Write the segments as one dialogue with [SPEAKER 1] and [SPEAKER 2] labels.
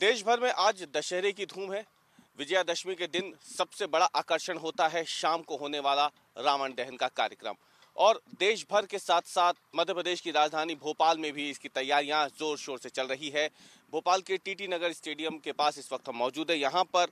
[SPEAKER 1] देश भर में आज दशहरे की धूम है विजयादशमी के दिन सबसे बड़ा आकर्षण होता है शाम को होने वाला रावण दहन का कार्यक्रम और देश भर के साथ साथ मध्य प्रदेश की राजधानी भोपाल में भी इसकी तैयारियां जोर शोर से चल रही है भोपाल के टीटी नगर स्टेडियम के पास इस वक्त हम मौजूद है यहाँ पर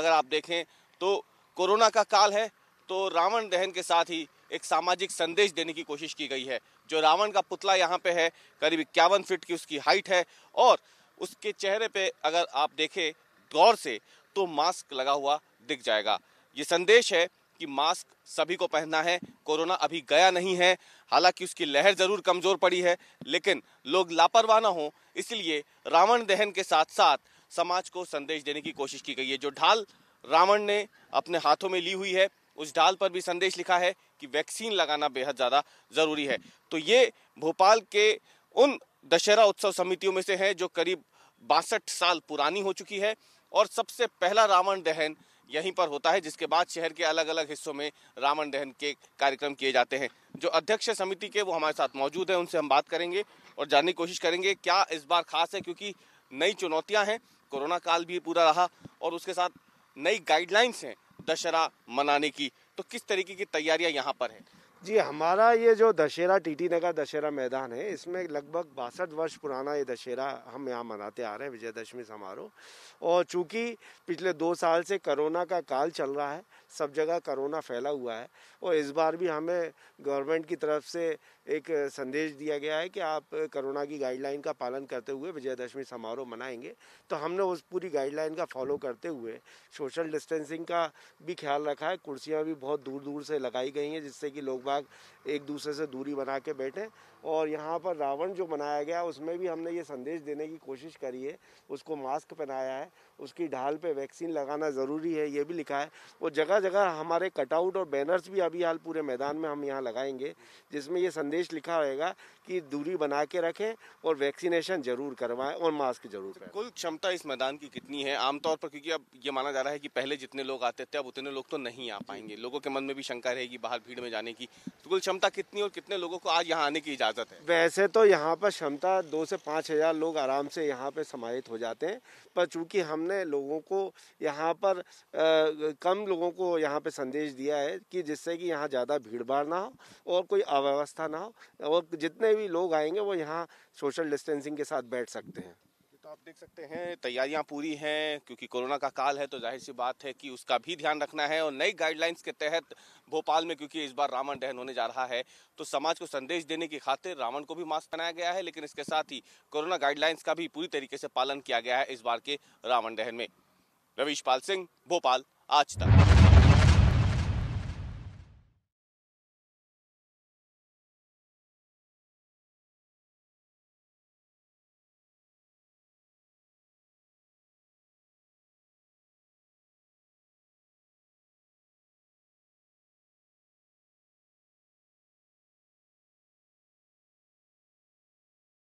[SPEAKER 1] अगर आप देखें तो कोरोना का काल है तो रावण दहन के साथ ही एक सामाजिक संदेश देने की कोशिश की गई है जो रावण का पुतला यहाँ पे है करीब इक्यावन फीट की उसकी हाइट है और उसके चेहरे पे अगर आप देखें गौर से तो मास्क लगा हुआ दिख जाएगा ये संदेश है कि मास्क सभी को पहनना है कोरोना अभी गया नहीं है हालांकि उसकी लहर जरूर कमजोर पड़ी है लेकिन लोग लापरवाह ना हो इसलिए रावण दहन के साथ साथ समाज को संदेश देने की कोशिश की गई है जो ढाल रावण ने अपने हाथों में ली हुई है उस ढाल पर भी संदेश लिखा है कि वैक्सीन लगाना बेहद ज़्यादा ज़रूरी है तो ये भोपाल के उन दशहरा उत्सव समितियों में से है जो करीब बासठ साल पुरानी हो चुकी है और सबसे पहला रावण दहन यहीं पर होता है जिसके बाद शहर के अलग अलग हिस्सों में रावण दहन के कार्यक्रम किए जाते हैं जो अध्यक्ष समिति के वो हमारे साथ मौजूद हैं उनसे हम बात करेंगे और जानने की कोशिश करेंगे क्या इस बार खास है क्योंकि नई चुनौतियां हैं कोरोना काल भी पूरा रहा और उसके साथ नई गाइडलाइंस हैं दशहरा मनाने की तो किस तरीके की तैयारियां यहाँ पर हैं
[SPEAKER 2] जी हमारा ये जो दशहरा टीटी नगर दशहरा मैदान है इसमें लगभग बासठ वर्ष पुराना ये दशहरा हम यहाँ मनाते आ रहे हैं विजयदशमी समारोह और चूँकि पिछले दो साल से कोरोना का काल चल रहा है सब जगह कोरोना फैला हुआ है और इस बार भी हमें गवर्नमेंट की तरफ से एक संदेश दिया गया है कि आप कोरोना की गाइडलाइन का पालन करते हुए विजयदशमी समारोह मनाएंगे तो हमने उस पूरी गाइडलाइन का फॉलो करते हुए सोशल डिस्टेंसिंग का भी ख्याल रखा है कुर्सियाँ भी बहुत दूर दूर से लगाई गई हैं जिससे कि लोग दिमाग एक दूसरे से दूरी बना के बैठे और यहाँ पर रावण जो बनाया गया उसमें भी हमने ये संदेश देने की कोशिश करी है उसको मास्क पहनाया है उसकी ढाल पे वैक्सीन लगाना ज़रूरी है ये भी लिखा है और जगह जगह हमारे कटआउट और बैनर्स भी अभी हाल पूरे मैदान में हम यहाँ लगाएंगे जिसमें ये संदेश लिखा रहेगा कि दूरी बना के रखें और वैक्सीनेशन ज़रूर करवाएं और मास्क ज़रूर करें कुल
[SPEAKER 1] क्षमता इस मैदान की कितनी है आमतौर पर क्योंकि अब ये माना जा रहा है कि पहले जितने लोग आते थे अब उतने लोग तो नहीं आ पाएंगे लोगों के मन में भी शंका रहेगी बाहर भीड़ में जाने की तो कुल क्षमता कितनी और कितने लोगों को आज यहाँ आने की इजाज़त इजाज़त है
[SPEAKER 2] वैसे तो यहाँ पर क्षमता दो से पाँच हज़ार लोग आराम से यहाँ पे समाहित हो जाते हैं पर चूंकि हमने लोगों को यहाँ पर आ, कम लोगों को यहाँ पे संदेश दिया है कि जिससे कि यहाँ ज़्यादा भीड़ भाड़ ना हो और कोई अव्यवस्था ना हो और जितने भी लोग आएंगे वो यहाँ सोशल डिस्टेंसिंग के साथ बैठ सकते हैं
[SPEAKER 1] आप देख सकते हैं तैयारियां पूरी हैं क्योंकि कोरोना का काल है तो जाहिर सी बात है कि उसका भी ध्यान रखना है और नई गाइडलाइंस के तहत भोपाल में क्योंकि इस बार रावण दहन होने जा रहा है तो समाज को संदेश देने की खातिर रावण को भी मास्क पहनाया गया है लेकिन इसके साथ ही कोरोना गाइडलाइंस का भी पूरी तरीके से पालन किया गया है इस बार के रावण दहन में रवीश पाल सिंह भोपाल आज तक